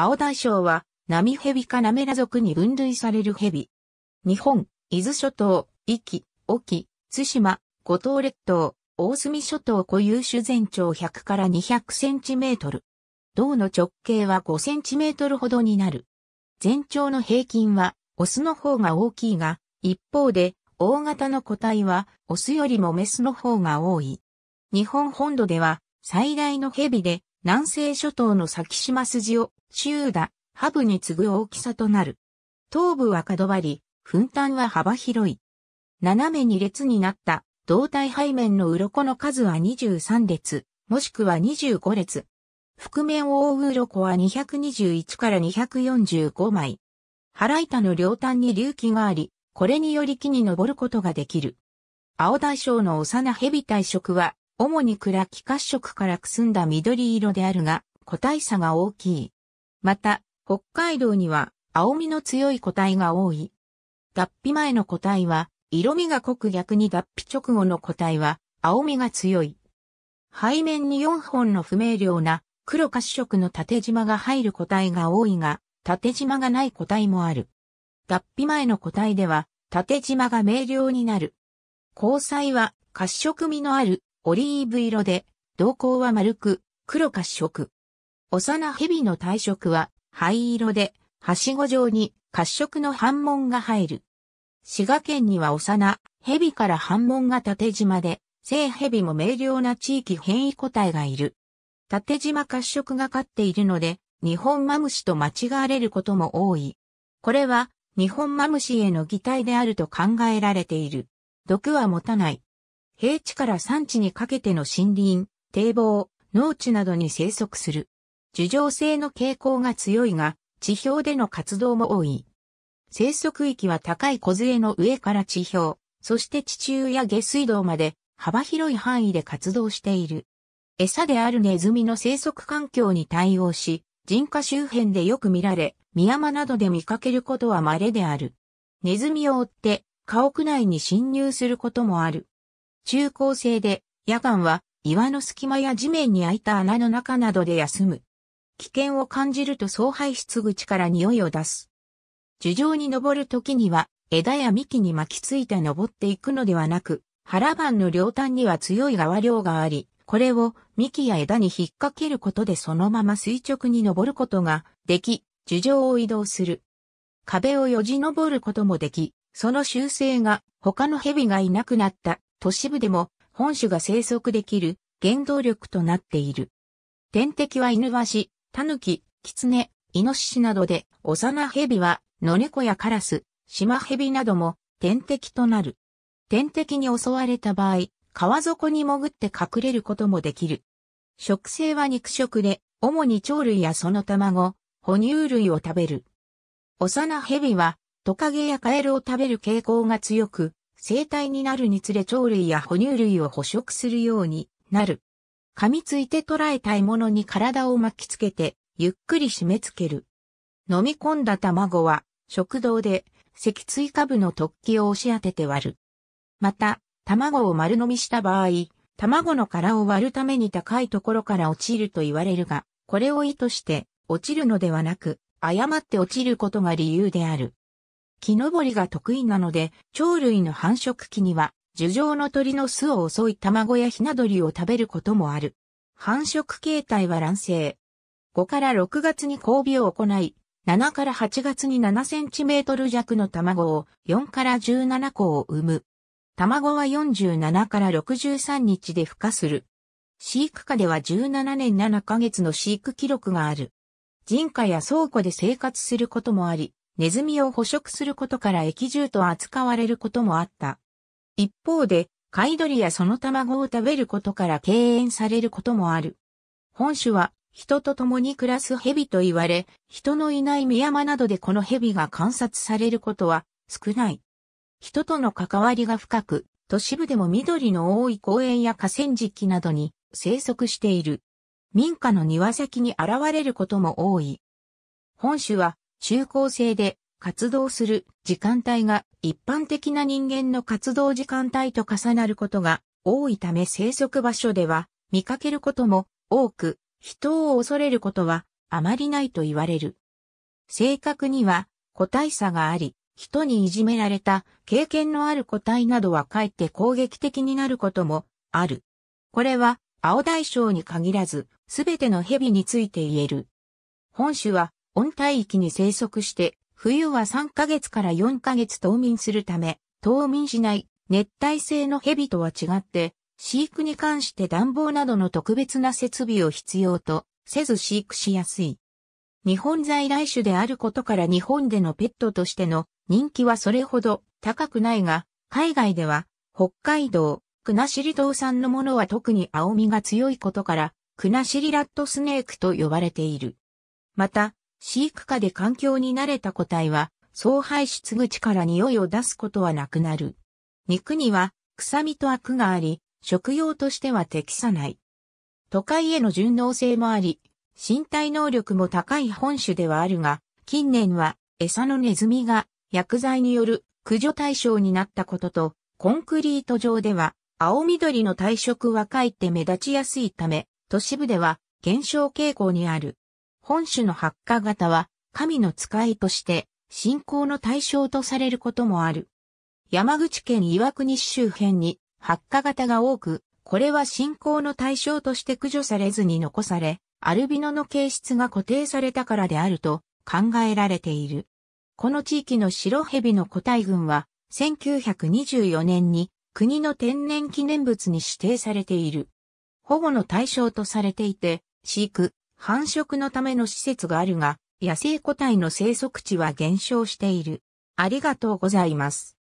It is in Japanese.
青大将は、ナミヘビかナメラ族に分類されるヘビ。日本、伊豆諸島、壱岐、沖、津島、五島列島、大隅諸島固有種全長100から200センチメートル。胴の直径は5センチメートルほどになる。全長の平均は、オスの方が大きいが、一方で、大型の個体は、オスよりもメスの方が多い。日本本土では、最大のビで、南西諸島の先島筋を、周打、ハブに次ぐ大きさとなる。頭部は角張り、分担は幅広い。斜めに列になった胴体背面の鱗の数は23列、もしくは25列。覆面を覆う鱗は221から245枚。腹板の両端に隆起があり、これにより木に登ることができる。青大将の幼蛇大色は主に暗き褐色からくすんだ緑色であるが、個体差が大きい。また、北海道には青みの強い個体が多い。脱皮前の個体は、色味が濃く逆に脱皮直後の個体は、青みが強い。背面に4本の不明瞭な黒褐色の縦縞が入る個体が多いが、縦縞がない個体もある。脱皮前の個体では、縦縞が明瞭になる。交際は褐色味のあるオリーブ色で、瞳孔は丸く、黒褐色。幼蛇の体色は灰色で、はしご状に褐色の斑紋が入る。滋賀県には幼蛇から斑紋が縦島で、性蛇も明瞭な地域変異個体がいる。縦島褐色が飼っているので、日本マムシと間違われることも多い。これは、日本マムシへの擬態であると考えられている。毒は持たない。平地から山地にかけての森林、堤防、農地などに生息する。樹状性の傾向が強いが、地表での活動も多い。生息域は高い梢の上から地表、そして地中や下水道まで幅広い範囲で活動している。餌であるネズミの生息環境に対応し、人家周辺でよく見られ、深山などで見かけることは稀である。ネズミを追って、家屋内に侵入することもある。中高生で、夜間は岩の隙間や地面に開いた穴の中などで休む。危険を感じると総排出口から匂いを出す。樹上に登る時には枝や幹に巻きついて登っていくのではなく、腹板の両端には強い側梁があり、これを幹や枝に引っ掛けることでそのまま垂直に登ることができ、樹上を移動する。壁をよじ登ることもでき、その習性が他の蛇がいなくなった都市部でも本種が生息できる原動力となっている。天敵は犬ワシ、タヌキ、キツネ、イノシシなどで、幼蛇は野猫やカラス、シマヘビなども天敵となる。天敵に襲われた場合、川底に潜って隠れることもできる。食性は肉食で、主に鳥類やその卵、哺乳類を食べる。幼蛇はトカゲやカエルを食べる傾向が強く、生体になるにつれ鳥類や哺乳類を捕食するようになる。噛みついて捕らえたいものに体を巻きつけて、ゆっくり締め付ける。飲み込んだ卵は、食堂で、脊椎下部の突起を押し当てて割る。また、卵を丸飲みした場合、卵の殻を割るために高いところから落ちると言われるが、これを意図して、落ちるのではなく、誤って落ちることが理由である。木登りが得意なので、鳥類の繁殖期には、樹状の鳥の巣を襲い卵やヒナ鳥を食べることもある。繁殖形態は卵生。5から6月に交尾を行い、7から8月に7センチメートル弱の卵を4から17個を産む。卵は47から63日で孵化する。飼育下では17年7ヶ月の飼育記録がある。人家や倉庫で生活することもあり、ネズミを捕食することから液獣と扱われることもあった。一方で、貝鳥やその卵を食べることから敬遠されることもある。本種は人と共に暮らす蛇と言われ、人のいない宮山などでこの蛇が観察されることは少ない。人との関わりが深く、都市部でも緑の多い公園や河川敷などに生息している。民家の庭先に現れることも多い。本種は中高生で活動する時間帯が一般的な人間の活動時間帯と重なることが多いため生息場所では見かけることも多く人を恐れることはあまりないと言われる。正確には個体差があり、人にいじめられた経験のある個体などはかえって攻撃的になることもある。これは青大将に限らず、すべての蛇について言える。本種は温帯域に生息して、冬は3ヶ月から4ヶ月冬眠するため、冬眠しない熱帯性の蛇とは違って、飼育に関して暖房などの特別な設備を必要とせず飼育しやすい。日本在来種であることから日本でのペットとしての人気はそれほど高くないが、海外では北海道、国後島産のものは特に青みが強いことから、国後ラットスネークと呼ばれている。また、飼育下で環境に慣れた個体は、総排出口から匂いを出すことはなくなる。肉には臭みとアクがあり、食用としては適さない。都会への順応性もあり、身体能力も高い本種ではあるが、近年は餌のネズミが薬剤による駆除対象になったことと、コンクリート上では青緑の体色はかいて目立ちやすいため、都市部では減少傾向にある。本種の発火型は神の使いとして信仰の対象とされることもある。山口県岩国市周辺に発火型が多く、これは信仰の対象として駆除されずに残され、アルビノの形質が固定されたからであると考えられている。この地域の白蛇の個体群は、1924年に国の天然記念物に指定されている。保護の対象とされていて、飼育、繁殖のための施設があるが、野生個体の生息地は減少している。ありがとうございます。